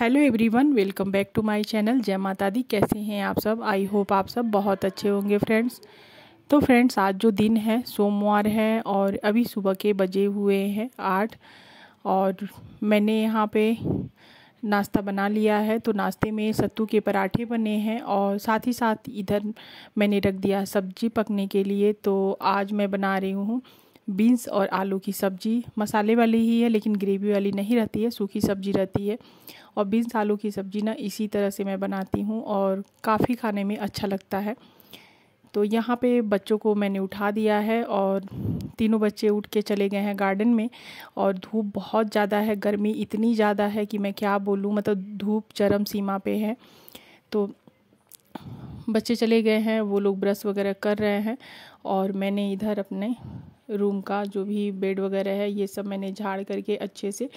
hello everyone welcome back to my channel जय माता दी कैसे हैं आप सब आई होप आप सब बहुत अच्छे होंगे फ्रेंड्स तो फ्रेंड्स आज जो दिन है सोमवार है और अभी सुबह के बजे हुए हैं आठ और मैंने यहाँ पे नाश्ता बना लिया है तो नाश्ते में सत्तू के पराठे बने हैं और साथ ही साथ इधर मैंने रख दिया सब्जी पकने के लिए तो आज मैं बना रही हूँ बीन्स और आलू की सब्ज़ी मसाले वाली ही है लेकिन ग्रेवी वाली नहीं रहती है सूखी सब्ज़ी रहती है और बीन्स आलू की सब्ज़ी ना इसी तरह से मैं बनाती हूँ और काफ़ी खाने में अच्छा लगता है तो यहाँ पे बच्चों को मैंने उठा दिया है और तीनों बच्चे उठ के चले गए हैं गार्डन में और धूप बहुत ज़्यादा है गर्मी इतनी ज़्यादा है कि मैं क्या बोलूँ मतलब धूप चरम सीमा पे है तो बच्चे चले गए हैं वो लोग ब्रश वगैरह कर रहे हैं और मैंने इधर अपने रूम का जो भी बेड वगैरह है ये सब मैंने झाड़ करके अच्छे से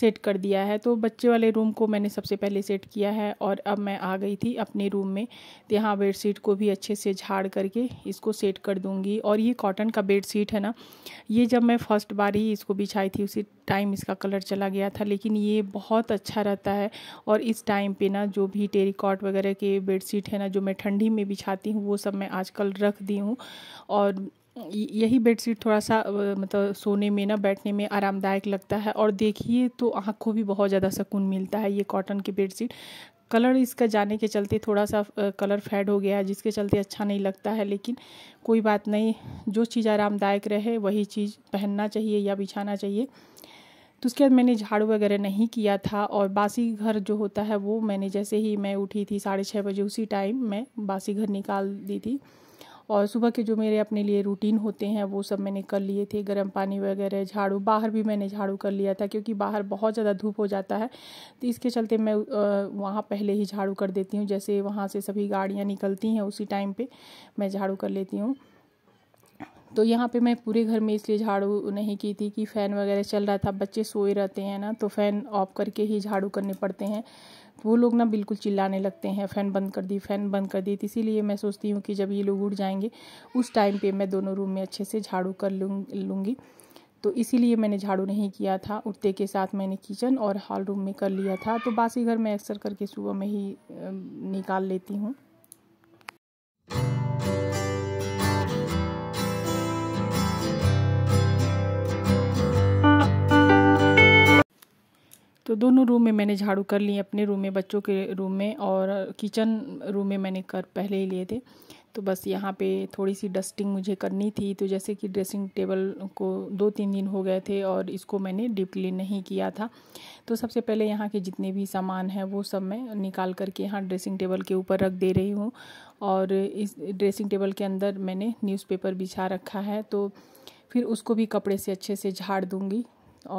सेट कर दिया है तो बच्चे वाले रूम को मैंने सबसे पहले सेट किया है और अब मैं आ गई थी अपने रूम में तो यहाँ बेड शीट को भी अच्छे से झाड़ करके इसको सेट कर दूँगी और ये कॉटन का बेड शीट है ना ये जब मैं फर्स्ट बार ही इसको बिछाई थी उसी टाइम इसका कलर चला गया था लेकिन ये बहुत अच्छा रहता है और इस टाइम पर ना जो भी टेरिकॉट वगैरह के शीट है ना जो मैं ठंडी में बिछाती हूँ वो सब मैं आजकल रख दी हूँ और यही बेडशीट थोड़ा सा मतलब सोने में ना बैठने में आरामदायक लगता है और देखिए तो आँख को भी बहुत ज़्यादा सुकून मिलता है ये कॉटन की बेडशीट कलर इसका जाने के चलते थोड़ा सा कलर फेड हो गया है जिसके चलते अच्छा नहीं लगता है लेकिन कोई बात नहीं जो चीज़ आरामदायक रहे वही चीज़ पहनना चाहिए या बिछाना चाहिए तो उसके बाद मैंने झाड़ू वगैरह नहीं किया था और बासी घर जो होता है वो मैंने जैसे ही मैं उठी थी साढ़े छः बजे उसी टाइम मैं बासी घर निकाल दी थी और सुबह के जो मेरे अपने लिए रूटीन होते हैं वो सब मैंने कर लिए थे गर्म पानी वगैरह झाड़ू बाहर भी मैंने झाड़ू कर लिया था क्योंकि बाहर बहुत ज़्यादा धूप हो जाता है तो इसके चलते मैं वहाँ पहले ही झाड़ू कर देती हूँ जैसे वहाँ से सभी गाड़ियाँ निकलती हैं उसी टाइम पर मैं झाड़ू कर लेती हूँ तो यहाँ पे मैं पूरे घर में इसलिए झाड़ू नहीं की थी कि फ़ैन वगैरह चल रहा था बच्चे सोए रहते हैं ना तो फ़ैन ऑफ करके ही झाड़ू करने पड़ते हैं वो लोग ना बिल्कुल चिल्लाने लगते हैं फ़ैन बंद कर दी फ़ैन बंद कर दी इसीलिए मैं सोचती हूँ कि जब ये लोग उड़ जाएंगे उस टाइम पे मैं दोनों रूम में अच्छे से झाड़ू कर लूँ लूँगी तो इसीलिए मैंने झाड़ू नहीं किया था उठते के साथ मैंने किचन और हॉल रूम में कर लिया था तो बासी घर मैं अक्सर करके सुबह में ही निकाल लेती हूँ तो दोनों रूम में मैंने झाड़ू कर लिए अपने रूम में बच्चों के रूम में और किचन रूम में मैंने कर पहले ही लिए थे तो बस यहाँ पे थोड़ी सी डस्टिंग मुझे करनी थी तो जैसे कि ड्रेसिंग टेबल को दो तीन दिन हो गए थे और इसको मैंने डीप क्लीन नहीं किया था तो सबसे पहले यहाँ के जितने भी सामान हैं वो सब मैं निकाल करके यहाँ ड्रेसिंग टेबल के ऊपर रख दे रही हूँ और इस ड्रेसिंग टेबल के अंदर मैंने न्यूज़पेपर बिछा रखा है तो फिर उसको भी कपड़े से अच्छे से झाड़ दूँगी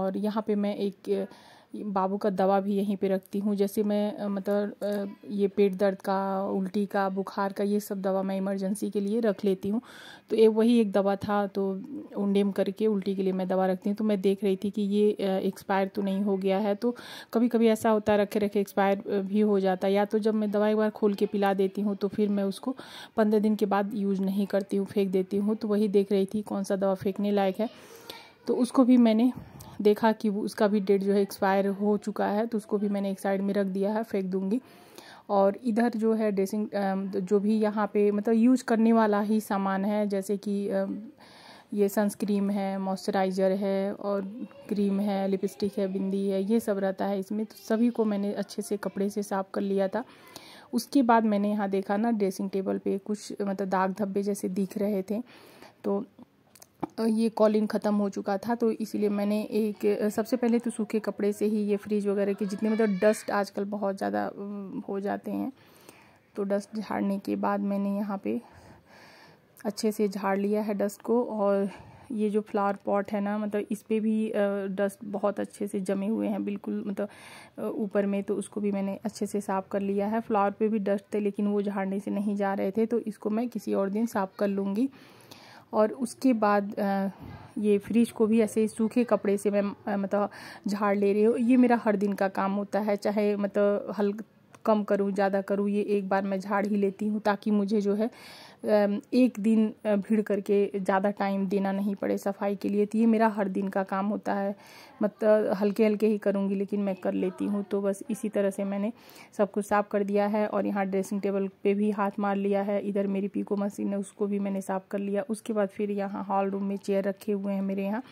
और यहाँ पर मैं एक बाबू का दवा भी यहीं पे रखती हूँ जैसे मैं मतलब ये पेट दर्द का उल्टी का बुखार का ये सब दवा मैं इमरजेंसी के लिए रख लेती हूँ तो ये वही एक दवा था तो उंडेम करके उल्टी के लिए मैं दवा रखती हूँ तो मैं देख रही थी कि ये एक्सपायर तो नहीं हो गया है तो कभी कभी ऐसा होता है रखे रखे एक्सपायर भी हो जाता है या तो जब मैं दवा एक बार खोल के पिला देती हूँ तो फिर मैं उसको पंद्रह दिन के बाद यूज़ नहीं करती हूँ फेंक देती हूँ तो वही देख रही थी कौन सा दवा फेंकने लायक है तो उसको भी मैंने देखा कि वो उसका भी डेट जो है एक्सपायर हो चुका है तो उसको भी मैंने एक साइड में रख दिया है फेंक दूँगी और इधर जो है ड्रेसिंग जो भी यहाँ पे मतलब यूज़ करने वाला ही सामान है जैसे कि ये सनस्क्रीम है मॉइस्चराइज़र है और क्रीम है लिपस्टिक है बिंदी है ये सब रहता है इसमें तो सभी को मैंने अच्छे से कपड़े से साफ़ कर लिया था उसके बाद मैंने यहाँ देखा ना ड्रेसिंग टेबल पे कुछ मतलब दाग धब्बे जैसे दिख रहे थे तो ये कॉलिंग ख़त्म हो चुका था तो इसीलिए मैंने एक सबसे पहले तो सूखे कपड़े से ही ये फ्रिज वगैरह के जितने मतलब डस्ट आजकल बहुत ज़्यादा हो जाते हैं तो डस्ट झाड़ने के बाद मैंने यहाँ पे अच्छे से झाड़ लिया है डस्ट को और ये जो फ्लावर पॉट है ना मतलब इस पर भी डस्ट बहुत अच्छे से जमे हुए हैं बिल्कुल मतलब ऊपर में तो उसको भी मैंने अच्छे से साफ़ कर लिया है फ्लावर पे भी डस्ट थे लेकिन वो झाड़ने से नहीं जा रहे थे तो इसको मैं किसी और दिन साफ़ कर लूँगी और उसके बाद ये फ्रिज को भी ऐसे सूखे कपड़े से मैं मतलब झाड़ ले रही हूँ ये मेरा हर दिन का काम होता है चाहे मतलब हल कम करूँ ज़्यादा करूँ ये एक बार मैं झाड़ ही लेती हूँ ताकि मुझे जो है एक दिन भीड़ करके ज़्यादा टाइम देना नहीं पड़े सफाई के लिए तो ये मेरा हर दिन का काम होता है मतलब हल्के हल्के ही करूँगी लेकिन मैं कर लेती हूँ तो बस इसी तरह से मैंने सब कुछ साफ़ कर दिया है और यहाँ ड्रेसिंग टेबल पे भी हाथ मार लिया है इधर मेरी पीको मशीन है उसको भी मैंने साफ़ कर लिया उसके बाद फिर यहाँ हॉल रूम में चेयर रखे हुए हैं मेरे यहाँ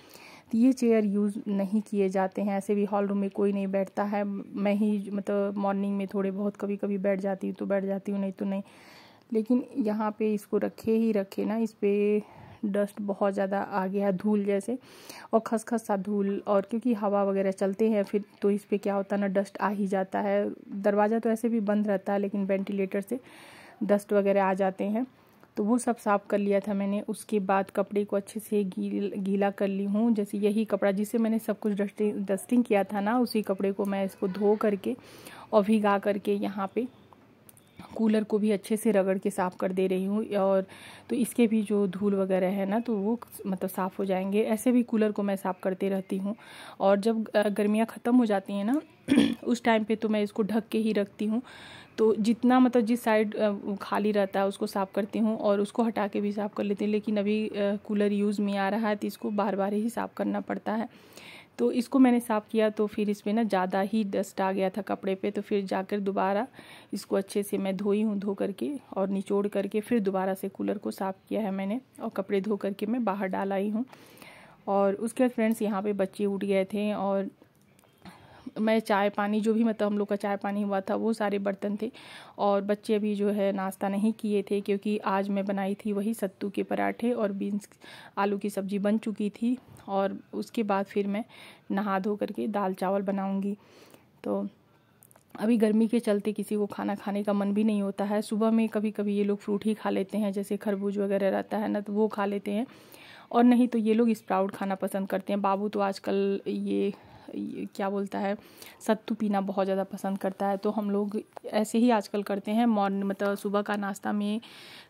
ये चेयर यूज़ नहीं किए जाते हैं ऐसे भी हॉल रूम में कोई नहीं बैठता है मैं ही मतलब मॉर्निंग में थोड़े बहुत कभी कभी बैठ जाती हूँ तो बैठ जाती हूँ नहीं तो नहीं लेकिन यहाँ पे इसको रखे ही रखे ना इस पर डस्ट बहुत ज़्यादा आ गया है धूल जैसे और खसखस सा धूल और क्योंकि हवा वगैरह चलते हैं फिर तो इस पर क्या होता है ना डस्ट आ ही जाता है दरवाज़ा तो ऐसे भी बंद रहता है लेकिन वेंटिलेटर से डस्ट वगैरह आ जाते हैं तो वो सब साफ़ कर लिया था मैंने उसके बाद कपड़े को अच्छे से गील गीला कर ली हूँ जैसे यही कपड़ा जिसे मैंने सब कुछ डस्टिंग डस्टिंग किया था ना उसी कपड़े को मैं इसको धो करके और भिगा करके यहाँ पे कूलर को भी अच्छे से रगड़ के साफ़ कर दे रही हूँ और तो इसके भी जो धूल वगैरह है ना तो वो मतलब साफ़ हो जाएंगे ऐसे भी कूलर को मैं साफ़ करते रहती हूँ और जब गर्मियाँ ख़त्म हो जाती हैं ना उस टाइम पे तो मैं इसको ढक के ही रखती हूँ तो जितना मतलब जिस साइड खाली रहता है उसको साफ़ करती हूँ और उसको हटा के भी साफ़ कर लेती हूँ लेकिन अभी कूलर यूज़ में आ रहा है तो इसको बार बार ही साफ़ करना पड़ता है तो इसको मैंने साफ़ किया तो फिर इसमें ना ज़्यादा ही डस्ट आ गया था कपड़े पे तो फिर जाकर दोबारा इसको अच्छे से मैं धोई हूँ धो करके और निचोड़ करके फिर दोबारा से कूलर को साफ़ किया है मैंने और कपड़े धो करके मैं बाहर डाल आई हूँ और उसके बाद फ्रेंड्स यहाँ पे बच्चे उठ गए थे और मैं चाय पानी जो भी मतलब हम लोग का चाय पानी हुआ था वो सारे बर्तन थे और बच्चे अभी जो है नाश्ता नहीं किए थे क्योंकि आज मैं बनाई थी वही सत्तू के पराठे और बीन्स आलू की सब्ज़ी बन चुकी थी और उसके बाद फिर मैं नहा धो करके दाल चावल बनाऊँगी तो अभी गर्मी के चलते किसी को खाना खाने का मन भी नहीं होता है सुबह में कभी कभी ये लोग फ्रूट ही खा लेते हैं जैसे खरबूज वगैरह रहता है ना तो वो खा लेते हैं और नहीं तो ये लोग स्प्राउट खाना पसंद करते हैं बाबू तो आजकल ये क्या बोलता है सत्तू पीना बहुत ज़्यादा पसंद करता है तो हम लोग ऐसे ही आजकल करते हैं मॉर्निंग मतलब सुबह का नाश्ता में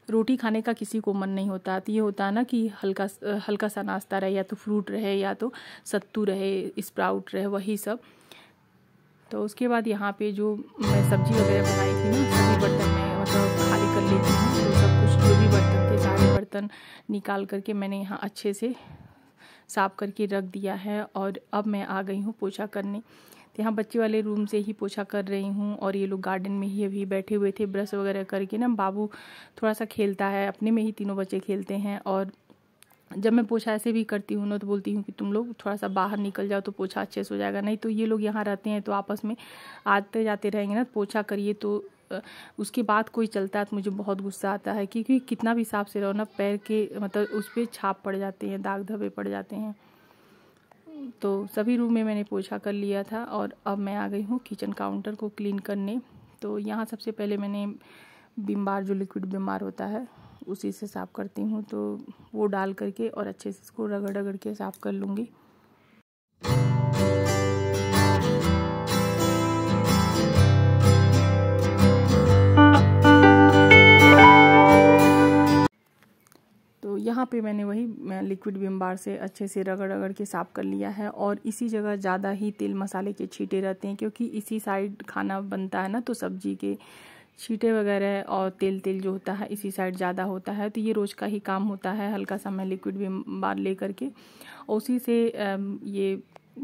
रोटी खाने का किसी को मन नहीं होता तो ये होता है ना कि हल्का हल्का सा नाश्ता रहे या तो फ्रूट रहे या तो सत्तू रहे स्प्राउट रहे वही सब तो उसके बाद यहाँ पे जो मैं सब्जी वगैरह बनाई थी ना सभी बर्तन में मतलब खाली कर लेती हूँ तो सब कुछ जो भी बर्तन थे सारे बर्तन निकाल करके मैंने यहाँ अच्छे से साफ करके रख दिया है और अब मैं आ गई हूँ पोछा करने तो यहाँ बच्चे वाले रूम से ही पोछा कर रही हूँ और ये लोग गार्डन में ही अभी बैठे हुए थे ब्रश वगैरह करके ना बाबू थोड़ा सा खेलता है अपने में ही तीनों बच्चे खेलते हैं और जब मैं पोछा ऐसे भी करती हूँ ना तो बोलती हूँ कि तुम लोग थोड़ा सा बाहर निकल जाओ तो पोछा अच्छे से हो जाएगा नहीं तो ये लोग यहाँ रहते हैं तो आपस में आते जाते रहेंगे ना तो पोछा करिए तो उसके बाद कोई चलता है तो मुझे बहुत गुस्सा आता है क्योंकि कितना भी साफ से रहो ना पैर के मतलब उस पर छाप पड़ जाते हैं दाग धब्बे पड़ जाते हैं तो सभी रूम में मैंने पोछा कर लिया था और अब मैं आ गई हूँ किचन काउंटर को क्लीन करने तो यहाँ सबसे पहले मैंने बीमार जो लिक्विड बीमार होता है उसी से साफ़ करती हूँ तो वो डाल करके और अच्छे से इसको रगड़ रगड़ के साफ़ कर लूँगी यहाँ पे मैंने वही लिक्विड विम बार से अच्छे से रगड़ रगड़ के साफ़ कर लिया है और इसी जगह ज़्यादा ही तेल मसाले के छीटे रहते हैं क्योंकि इसी साइड खाना बनता है ना तो सब्जी के छीटे वगैरह और तेल तेल जो होता है इसी साइड ज़्यादा होता है तो ये रोज़ का ही काम होता है हल्का सा मैं लिक्विड विम बार ले करके उसी से ये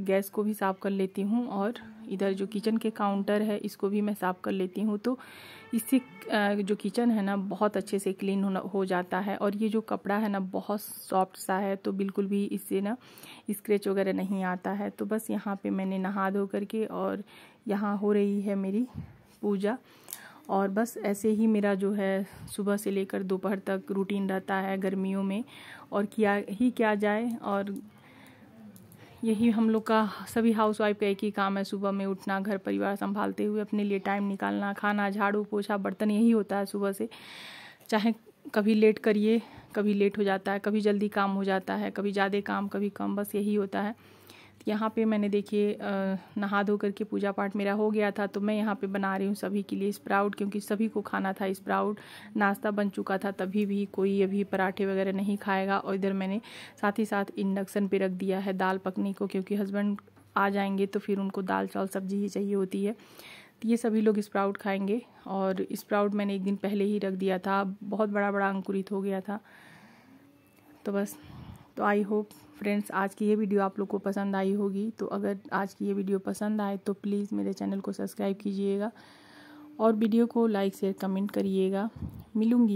गैस को भी साफ़ कर लेती हूँ और इधर जो किचन के काउंटर है इसको भी मैं साफ़ कर लेती हूँ तो इससे जो किचन है ना बहुत अच्छे से क्लीन होना हो जाता है और ये जो कपड़ा है ना बहुत सॉफ्ट सा है तो बिल्कुल भी इससे ना स्क्रेच वगैरह नहीं आता है तो बस यहाँ पे मैंने नहा धो करके और यहाँ हो रही है मेरी पूजा और बस ऐसे ही मेरा जो है सुबह से लेकर दोपहर तक रूटीन रहता है गर्मियों में और किया ही क्या जाए और यही हम लोग का सभी हाउस वाइफ का एक ही काम है सुबह में उठना घर परिवार संभालते हुए अपने लिए टाइम निकालना खाना झाड़ू पोछा बर्तन यही होता है सुबह से चाहे कभी लेट करिए कभी लेट हो जाता है कभी जल्दी काम हो जाता है कभी ज़्यादा काम कभी कम बस यही होता है यहाँ पे मैंने देखिए नहा धो करके पूजा पाठ मेरा हो गया था तो मैं यहाँ पे बना रही हूँ सभी के लिए स्प्राउट क्योंकि सभी को खाना था स्प्राउट नाश्ता बन चुका था तभी भी कोई अभी पराठे वगैरह नहीं खाएगा और इधर मैंने साथ ही साथ इंडक्शन पे रख दिया है दाल पकने को क्योंकि हस्बैंड आ जाएंगे तो फिर उनको दाल चावल सब्जी ही चाहिए होती है तो ये सभी लोग स्प्राउट खाएंगे और स्प्राउट मैंने एक दिन पहले ही रख दिया था बहुत बड़ा बड़ा अंकुरित हो गया था तो बस तो आई होप फ्रेंड्स आज की ये वीडियो आप लोग को पसंद आई होगी तो अगर आज की ये वीडियो पसंद आए तो प्लीज़ मेरे चैनल को सब्सक्राइब कीजिएगा और वीडियो को लाइक शेयर कमेंट करिएगा मिलूँगी